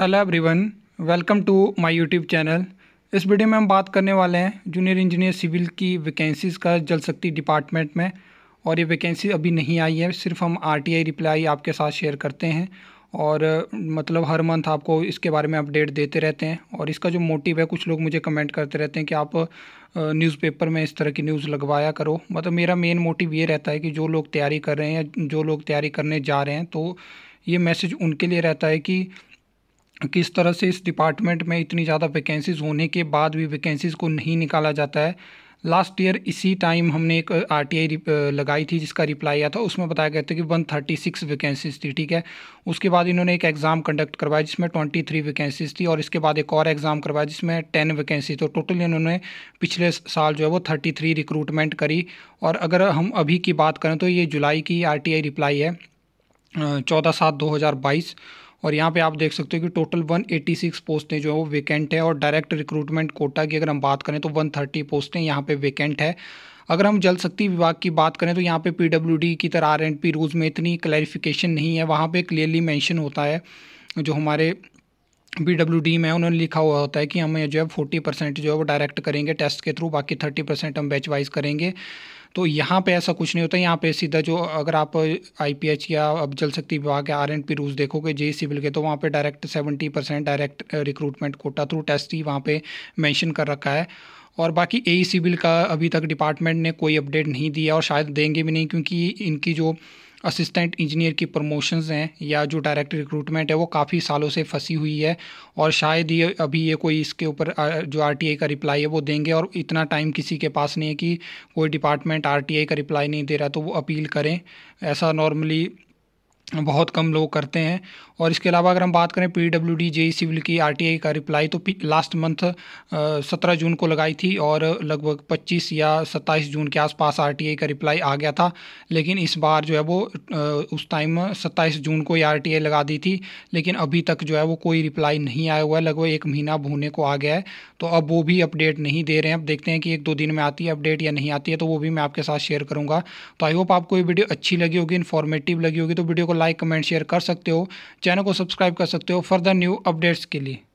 hello everyone welcome to my YouTube channel इस video में हम बात करने वाले हैं जूनियर इंजीनियर सिविल की वैकेंसीज़ का जल शक्ति डिपार्टमेंट में और ये वैकेंसी अभी नहीं आई है सिर्फ हम आरटीआई रिप्लाई आपके साथ शेयर करते हैं और मतलब हर मंथ आपको इसके बारे में अपडेट देते रहते हैं और इसका जो मोटिव है कुछ लोग मुझे कमेंट करते रहते हैं कि आप न्यूज़पेपर में इस तरह की न्यूज़ लगवाया करो मतलब मेरा मेन मोटिव ये रहता है कि जो लोग तैयारी कर रहे हैं या जो लोग तैयारी करने जा रहे हैं तो ये मैसेज उनके लिए रहता है कि किस तरह से इस डिपार्टमेंट में इतनी ज़्यादा वैकेंसीज़ होने के बाद भी वैकेंसीज़ को नहीं निकाला जाता है लास्ट ईयर इसी टाइम हमने एक आरटीआई लगाई थी जिसका रिप्लाई आया था उसमें बताया गया था कि वन थर्टी सिक्स वैकेंसीज थी ठीक है उसके बाद इन्होंने एक एग्ज़ाम कंडक्ट करवाया जिसमें ट्वेंटी थ्री वैकेंसीज थी और इसके बाद एक और एग्ज़ाम करवाया जिसमें टेन वैकेंसी तो टोटल इन्होंने पिछले साल जो है वो थर्टी थ्री रिक्रूटमेंट करी और अगर हम अभी की बात करें तो ये जुलाई की आर रिप्लाई है चौदह सात दो हज़ार बाईस और यहाँ पे आप देख सकते हो कि टोटल 186 पोस्टें जो है वो वेकेंट है और डायरेक्ट रिक्रूटमेंट कोटा की अगर हम बात करें तो 130 पोस्टें यहाँ पे वेकेंट है अगर हम जल शक्ति विभाग की बात करें तो यहाँ पे पीडब्ल्यूडी की तरह आर एंड पी रूल्स में इतनी क्लैरिफिकेशन नहीं है वहाँ पे क्लियरली मैंशन होता है जो हमारे बी डब्ल्यू डी में उन्होंने लिखा हुआ होता है कि हमें जो है फोर्टी परसेंट जो है वो डायरेक्ट करेंगे टेस्ट के थ्रू बाकी थर्टी परसेंट हम बैच वाइज करेंगे तो यहाँ पे ऐसा कुछ नहीं होता यहाँ पे सीधा जो अगर आप आईपीएच या अब जल शक्ति विभाग या आर एंड पी रूल्स देखोगे जे सिविल के तो वहाँ पे direct seventy percent direct recruitment quota through test ही वहाँ पे मेंशन कर रखा है और बाकी ए सिविल e का अभी तक डिपार्टमेंट ने कोई अपडेट नहीं दिया और शायद देंगे भी नहीं क्योंकि इनकी जो असिस्टेंट इंजीनियर की प्रमोशंस हैं या जो डायरेक्ट रिक्रूटमेंट है वो काफ़ी सालों से फंसी हुई है और शायद ये अभी ये कोई इसके ऊपर uh, जो आरटीआई का रिप्लाई है वो देंगे और इतना टाइम किसी के पास नहीं है कि कोई डिपार्टमेंट आर का रिप्लाई नहीं दे रहा तो वो अपील करें ऐसा नॉर्मली बहुत कम लोग करते हैं और इसके अलावा अगर हम बात करें e तो P W D J civil की आर टी आई का रिप्लाई तो लास्ट मंथ सत्रह जून को लगाई थी और लगभग पच्चीस या सत्ताईस जून के आसपास आर टी आई का रिप्लाई आ गया था लेकिन इस बार जो है वो उस टाइम सत्ताईस जून को ही आर टी आई लगा दी थी लेकिन अभी तक जो है वो कोई रिप्लाई नहीं आया हुआ है लगभग एक महीना भूने होने को आ गया है तो अब वो भी अपडेट नहीं दे रहे हैं अब देखते हैं कि एक दो दिन में आती है अपडेट या नहीं आती है तो वो भी मैं आपके साथ शेयर करूँगा तो आई होप आपको ये वीडियो अच्छी लगी होगी इन्फॉर्मेटिव लगी होगी तो वीडियो को लाइक कमेंट शेयर कर सकते हो चैनल को सब्सक्राइब कर सकते हो फर्दर न्यू अपडेट्स के लिए